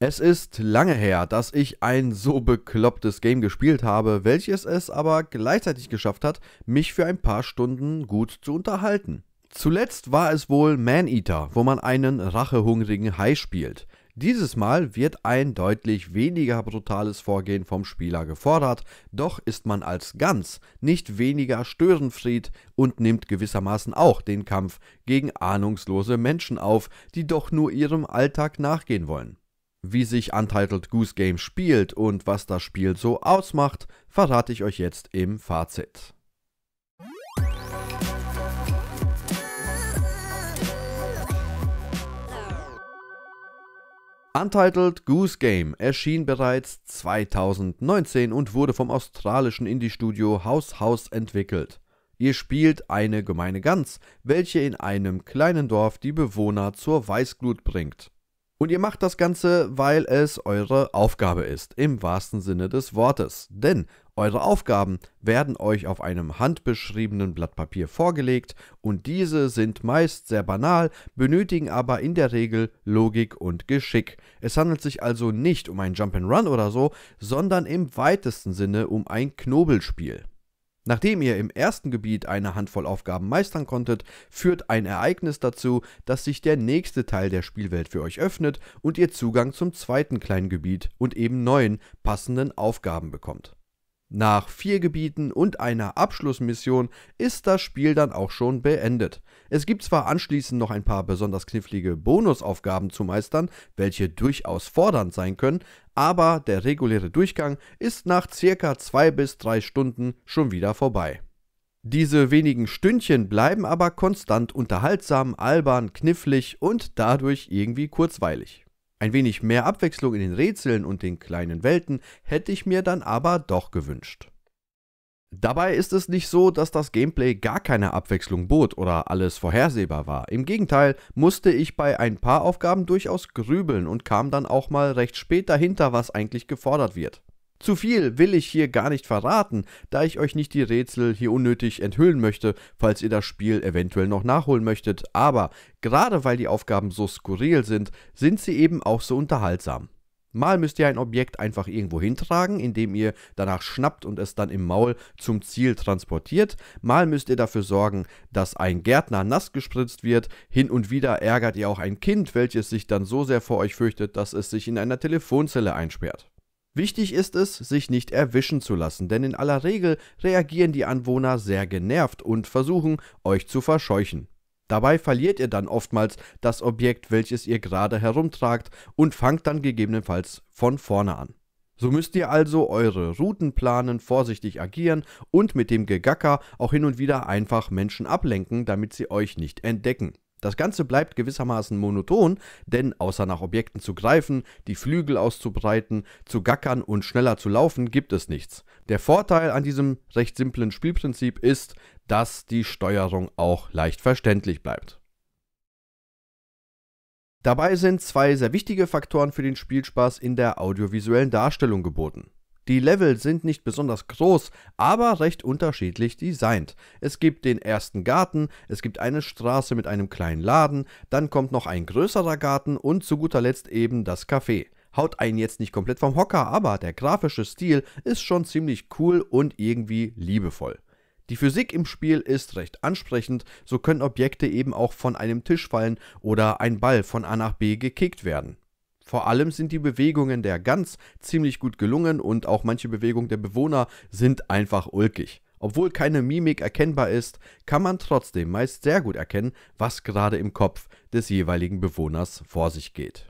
Es ist lange her, dass ich ein so beklopptes Game gespielt habe, welches es aber gleichzeitig geschafft hat, mich für ein paar Stunden gut zu unterhalten. Zuletzt war es wohl Maneater, wo man einen rachehungrigen Hai spielt. Dieses Mal wird ein deutlich weniger brutales Vorgehen vom Spieler gefordert, doch ist man als Ganz nicht weniger störenfried und nimmt gewissermaßen auch den Kampf gegen ahnungslose Menschen auf, die doch nur ihrem Alltag nachgehen wollen. Wie sich Untitled Goose Game spielt und was das Spiel so ausmacht, verrate ich euch jetzt im Fazit. Untitled Goose Game erschien bereits 2019 und wurde vom australischen Indie-Studio House House entwickelt. Ihr spielt eine gemeine Gans, welche in einem kleinen Dorf die Bewohner zur Weißglut bringt. Und ihr macht das Ganze, weil es eure Aufgabe ist, im wahrsten Sinne des Wortes. Denn eure Aufgaben werden euch auf einem handbeschriebenen Blatt Papier vorgelegt und diese sind meist sehr banal, benötigen aber in der Regel Logik und Geschick. Es handelt sich also nicht um ein Jump and Run oder so, sondern im weitesten Sinne um ein Knobelspiel. Nachdem ihr im ersten Gebiet eine Handvoll Aufgaben meistern konntet, führt ein Ereignis dazu, dass sich der nächste Teil der Spielwelt für euch öffnet und ihr Zugang zum zweiten kleinen Gebiet und eben neuen, passenden Aufgaben bekommt. Nach vier Gebieten und einer Abschlussmission ist das Spiel dann auch schon beendet. Es gibt zwar anschließend noch ein paar besonders knifflige Bonusaufgaben zu meistern, welche durchaus fordernd sein können, aber der reguläre Durchgang ist nach circa zwei bis drei Stunden schon wieder vorbei. Diese wenigen Stündchen bleiben aber konstant unterhaltsam, albern, knifflig und dadurch irgendwie kurzweilig. Ein wenig mehr Abwechslung in den Rätseln und den kleinen Welten hätte ich mir dann aber doch gewünscht. Dabei ist es nicht so, dass das Gameplay gar keine Abwechslung bot oder alles vorhersehbar war. Im Gegenteil musste ich bei ein paar Aufgaben durchaus grübeln und kam dann auch mal recht spät dahinter, was eigentlich gefordert wird. Zu viel will ich hier gar nicht verraten, da ich euch nicht die Rätsel hier unnötig enthüllen möchte, falls ihr das Spiel eventuell noch nachholen möchtet, aber gerade weil die Aufgaben so skurril sind, sind sie eben auch so unterhaltsam. Mal müsst ihr ein Objekt einfach irgendwo hintragen, indem ihr danach schnappt und es dann im Maul zum Ziel transportiert. Mal müsst ihr dafür sorgen, dass ein Gärtner nass gespritzt wird. Hin und wieder ärgert ihr auch ein Kind, welches sich dann so sehr vor euch fürchtet, dass es sich in einer Telefonzelle einsperrt. Wichtig ist es, sich nicht erwischen zu lassen, denn in aller Regel reagieren die Anwohner sehr genervt und versuchen, euch zu verscheuchen. Dabei verliert ihr dann oftmals das Objekt, welches ihr gerade herumtragt und fangt dann gegebenenfalls von vorne an. So müsst ihr also eure Routen planen, vorsichtig agieren und mit dem Gegacker auch hin und wieder einfach Menschen ablenken, damit sie euch nicht entdecken. Das Ganze bleibt gewissermaßen monoton, denn außer nach Objekten zu greifen, die Flügel auszubreiten, zu gackern und schneller zu laufen, gibt es nichts. Der Vorteil an diesem recht simplen Spielprinzip ist, dass die Steuerung auch leicht verständlich bleibt. Dabei sind zwei sehr wichtige Faktoren für den Spielspaß in der audiovisuellen Darstellung geboten. Die Level sind nicht besonders groß, aber recht unterschiedlich designt. Es gibt den ersten Garten, es gibt eine Straße mit einem kleinen Laden, dann kommt noch ein größerer Garten und zu guter Letzt eben das Café. Haut einen jetzt nicht komplett vom Hocker, aber der grafische Stil ist schon ziemlich cool und irgendwie liebevoll. Die Physik im Spiel ist recht ansprechend, so können Objekte eben auch von einem Tisch fallen oder ein Ball von A nach B gekickt werden. Vor allem sind die Bewegungen der Gans ziemlich gut gelungen und auch manche Bewegungen der Bewohner sind einfach ulkig. Obwohl keine Mimik erkennbar ist, kann man trotzdem meist sehr gut erkennen, was gerade im Kopf des jeweiligen Bewohners vor sich geht.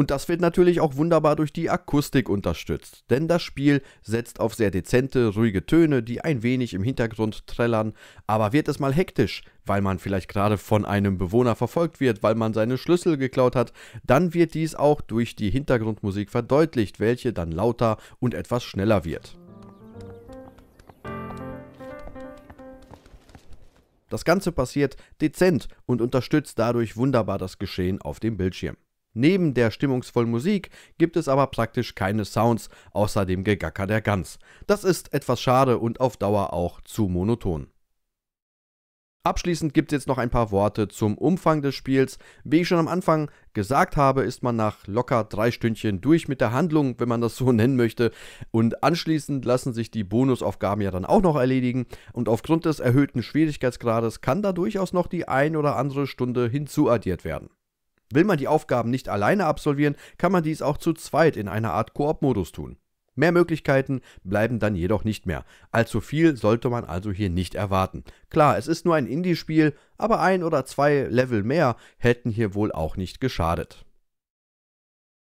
Und das wird natürlich auch wunderbar durch die Akustik unterstützt, denn das Spiel setzt auf sehr dezente, ruhige Töne, die ein wenig im Hintergrund trällern, aber wird es mal hektisch, weil man vielleicht gerade von einem Bewohner verfolgt wird, weil man seine Schlüssel geklaut hat, dann wird dies auch durch die Hintergrundmusik verdeutlicht, welche dann lauter und etwas schneller wird. Das Ganze passiert dezent und unterstützt dadurch wunderbar das Geschehen auf dem Bildschirm. Neben der stimmungsvollen Musik gibt es aber praktisch keine Sounds außer dem Gegacker der Gans. Das ist etwas schade und auf Dauer auch zu monoton. Abschließend gibt es jetzt noch ein paar Worte zum Umfang des Spiels. Wie ich schon am Anfang gesagt habe, ist man nach locker drei Stündchen durch mit der Handlung, wenn man das so nennen möchte. Und anschließend lassen sich die Bonusaufgaben ja dann auch noch erledigen. Und aufgrund des erhöhten Schwierigkeitsgrades kann da durchaus noch die ein oder andere Stunde hinzuaddiert werden. Will man die Aufgaben nicht alleine absolvieren, kann man dies auch zu zweit in einer Art Koop-Modus tun. Mehr Möglichkeiten bleiben dann jedoch nicht mehr. Allzu viel sollte man also hier nicht erwarten. Klar, es ist nur ein Indie-Spiel, aber ein oder zwei Level mehr hätten hier wohl auch nicht geschadet.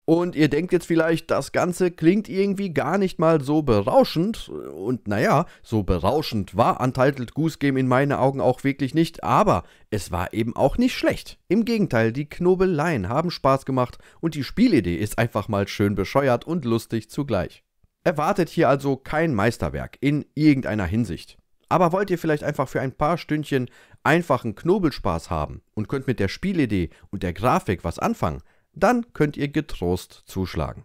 Und ihr denkt jetzt vielleicht, das Ganze klingt irgendwie gar nicht mal so berauschend. Und naja, so berauschend war Untitled Goose Game in meinen Augen auch wirklich nicht, aber es war eben auch nicht schlecht. Im Gegenteil, die Knobeleien haben Spaß gemacht und die Spielidee ist einfach mal schön bescheuert und lustig zugleich. Erwartet hier also kein Meisterwerk in irgendeiner Hinsicht. Aber wollt ihr vielleicht einfach für ein paar Stündchen einfachen Knobelspaß haben und könnt mit der Spielidee und der Grafik was anfangen, dann könnt ihr getrost zuschlagen.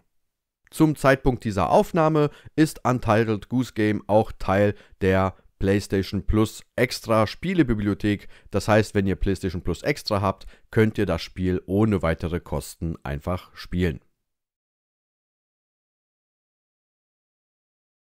Zum Zeitpunkt dieser Aufnahme ist Untitled Goose Game auch Teil der PlayStation Plus Extra Spielebibliothek. Das heißt, wenn ihr PlayStation Plus Extra habt, könnt ihr das Spiel ohne weitere Kosten einfach spielen.